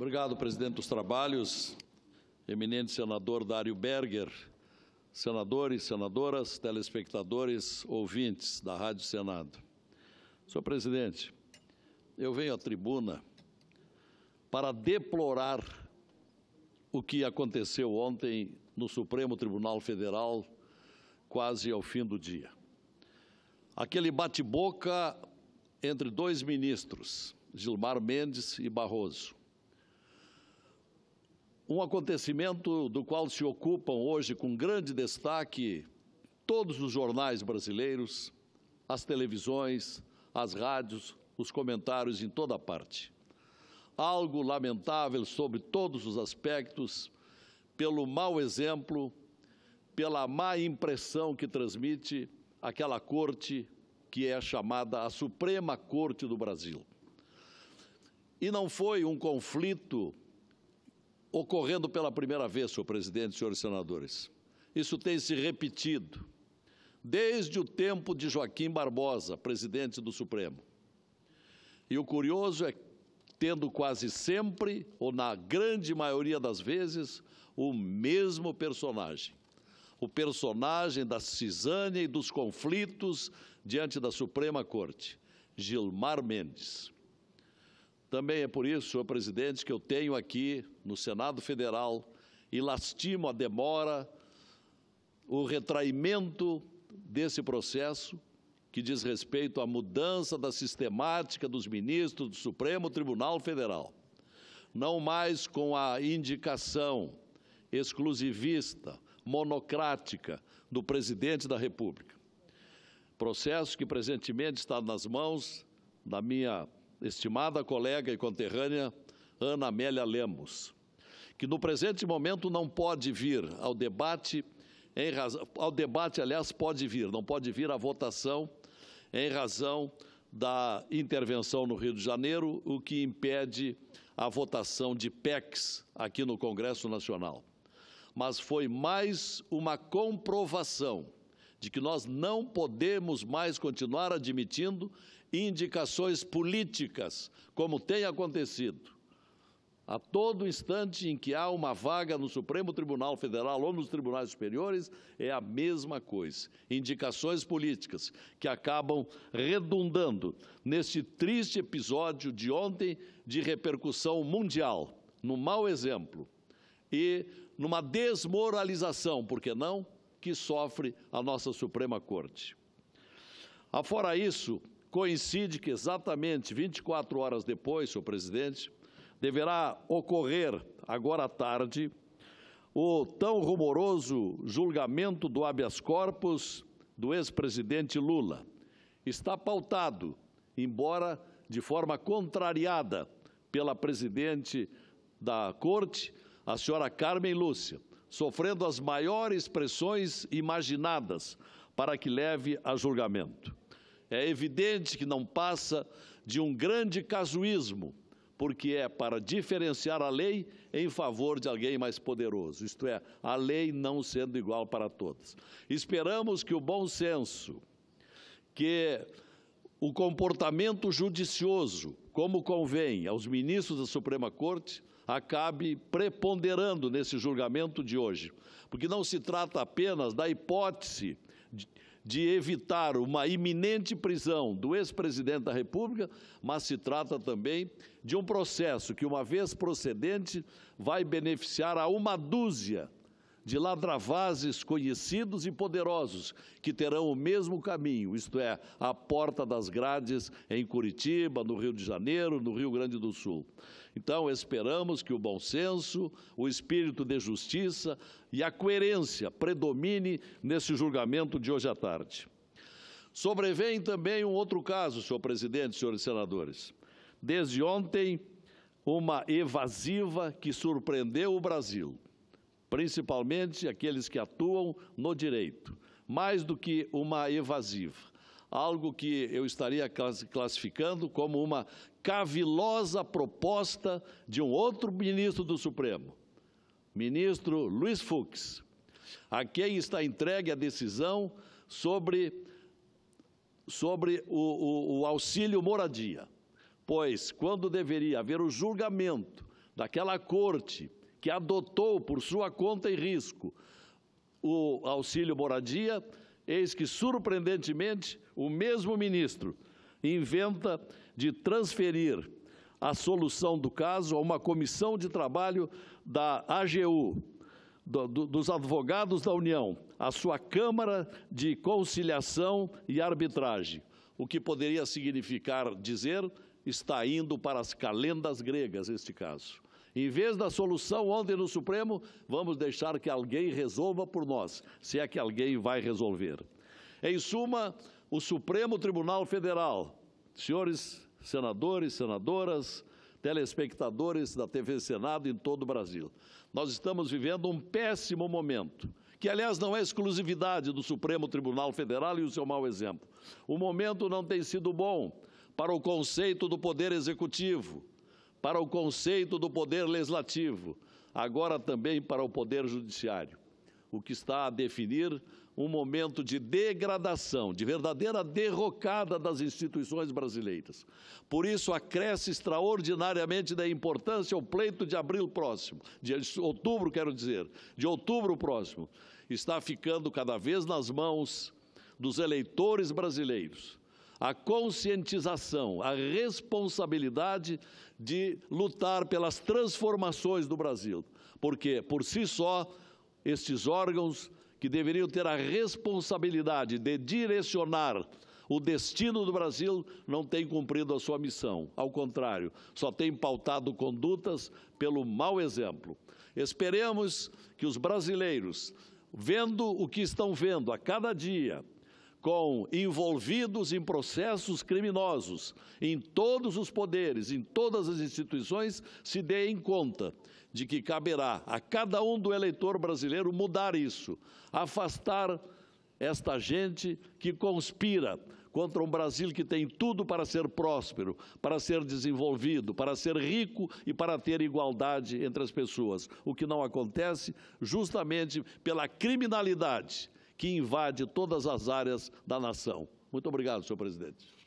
Obrigado, presidente dos trabalhos, eminente senador Dário Berger, senadores, senadoras, telespectadores, ouvintes da Rádio Senado. Senhor presidente, eu venho à tribuna para deplorar o que aconteceu ontem no Supremo Tribunal Federal, quase ao fim do dia. Aquele bate-boca entre dois ministros, Gilmar Mendes e Barroso. Um acontecimento do qual se ocupam hoje com grande destaque todos os jornais brasileiros, as televisões, as rádios, os comentários em toda parte. Algo lamentável sobre todos os aspectos, pelo mau exemplo, pela má impressão que transmite aquela corte que é chamada a Suprema Corte do Brasil. E não foi um conflito ocorrendo pela primeira vez, senhor presidente, senhores senadores. Isso tem se repetido desde o tempo de Joaquim Barbosa, presidente do Supremo. E o curioso é tendo quase sempre, ou na grande maioria das vezes, o mesmo personagem. O personagem da cisânia e dos conflitos diante da Suprema Corte, Gilmar Mendes. Também é por isso, senhor presidente, que eu tenho aqui no Senado Federal e lastimo a demora, o retraimento desse processo que diz respeito à mudança da sistemática dos ministros do Supremo Tribunal Federal. Não mais com a indicação exclusivista, monocrática do presidente da República. Processo que presentemente está nas mãos da minha estimada colega e conterrânea Ana Amélia Lemos, que no presente momento não pode vir ao debate, em ao debate, aliás, pode vir, não pode vir à votação em razão da intervenção no Rio de Janeiro, o que impede a votação de PECs aqui no Congresso Nacional. Mas foi mais uma comprovação de que nós não podemos mais continuar admitindo indicações políticas, como tem acontecido. A todo instante em que há uma vaga no Supremo Tribunal Federal ou nos tribunais superiores, é a mesma coisa. Indicações políticas que acabam redundando neste triste episódio de ontem de repercussão mundial, no mau exemplo e numa desmoralização, por que não, que sofre a nossa Suprema Corte. Afora isso, Coincide que exatamente 24 horas depois, senhor presidente, deverá ocorrer, agora à tarde, o tão rumoroso julgamento do habeas corpus do ex-presidente Lula. Está pautado, embora de forma contrariada pela presidente da Corte, a senhora Carmen Lúcia, sofrendo as maiores pressões imaginadas para que leve a julgamento. É evidente que não passa de um grande casuísmo, porque é para diferenciar a lei em favor de alguém mais poderoso, isto é, a lei não sendo igual para todos. Esperamos que o bom senso, que o comportamento judicioso, como convém aos ministros da Suprema Corte, acabe preponderando nesse julgamento de hoje, porque não se trata apenas da hipótese de de evitar uma iminente prisão do ex-presidente da República, mas se trata também de um processo que, uma vez procedente, vai beneficiar a uma dúzia de ladravazes conhecidos e poderosos que terão o mesmo caminho, isto é, a porta das grades em Curitiba, no Rio de Janeiro, no Rio Grande do Sul. Então, esperamos que o bom senso, o espírito de justiça e a coerência predomine nesse julgamento de hoje à tarde. Sobrevém também um outro caso, senhor presidente, senhores senadores. Desde ontem, uma evasiva que surpreendeu o Brasil principalmente aqueles que atuam no direito, mais do que uma evasiva, algo que eu estaria classificando como uma cavilosa proposta de um outro ministro do Supremo, ministro Luiz Fux, a quem está entregue a decisão sobre, sobre o, o, o auxílio moradia. Pois, quando deveria haver o julgamento daquela corte que adotou por sua conta e risco o auxílio moradia, eis que, surpreendentemente, o mesmo ministro inventa de transferir a solução do caso a uma comissão de trabalho da AGU, do, do, dos advogados da União, a sua Câmara de Conciliação e Arbitragem, o que poderia significar dizer está indo para as calendas gregas este caso. Em vez da solução ontem no Supremo, vamos deixar que alguém resolva por nós, se é que alguém vai resolver. Em suma, o Supremo Tribunal Federal, senhores senadores, senadoras, telespectadores da TV Senado em todo o Brasil, nós estamos vivendo um péssimo momento que, aliás, não é exclusividade do Supremo Tribunal Federal e o seu mau exemplo. O momento não tem sido bom para o conceito do poder executivo, para o conceito do poder legislativo, agora também para o poder judiciário, o que está a definir um momento de degradação, de verdadeira derrocada das instituições brasileiras. Por isso, acresce extraordinariamente da importância o pleito de abril próximo, de outubro, quero dizer, de outubro próximo, está ficando cada vez nas mãos dos eleitores brasileiros a conscientização, a responsabilidade de lutar pelas transformações do Brasil, porque por si só estes órgãos que deveriam ter a responsabilidade de direcionar o destino do Brasil não tem cumprido a sua missão. Ao contrário, só tem pautado condutas pelo mau exemplo. Esperemos que os brasileiros, vendo o que estão vendo a cada dia, com envolvidos em processos criminosos, em todos os poderes, em todas as instituições, se deem conta de que caberá a cada um do eleitor brasileiro mudar isso, afastar esta gente que conspira contra um Brasil que tem tudo para ser próspero, para ser desenvolvido, para ser rico e para ter igualdade entre as pessoas, o que não acontece justamente pela criminalidade que invade todas as áreas da nação. Muito obrigado, senhor presidente.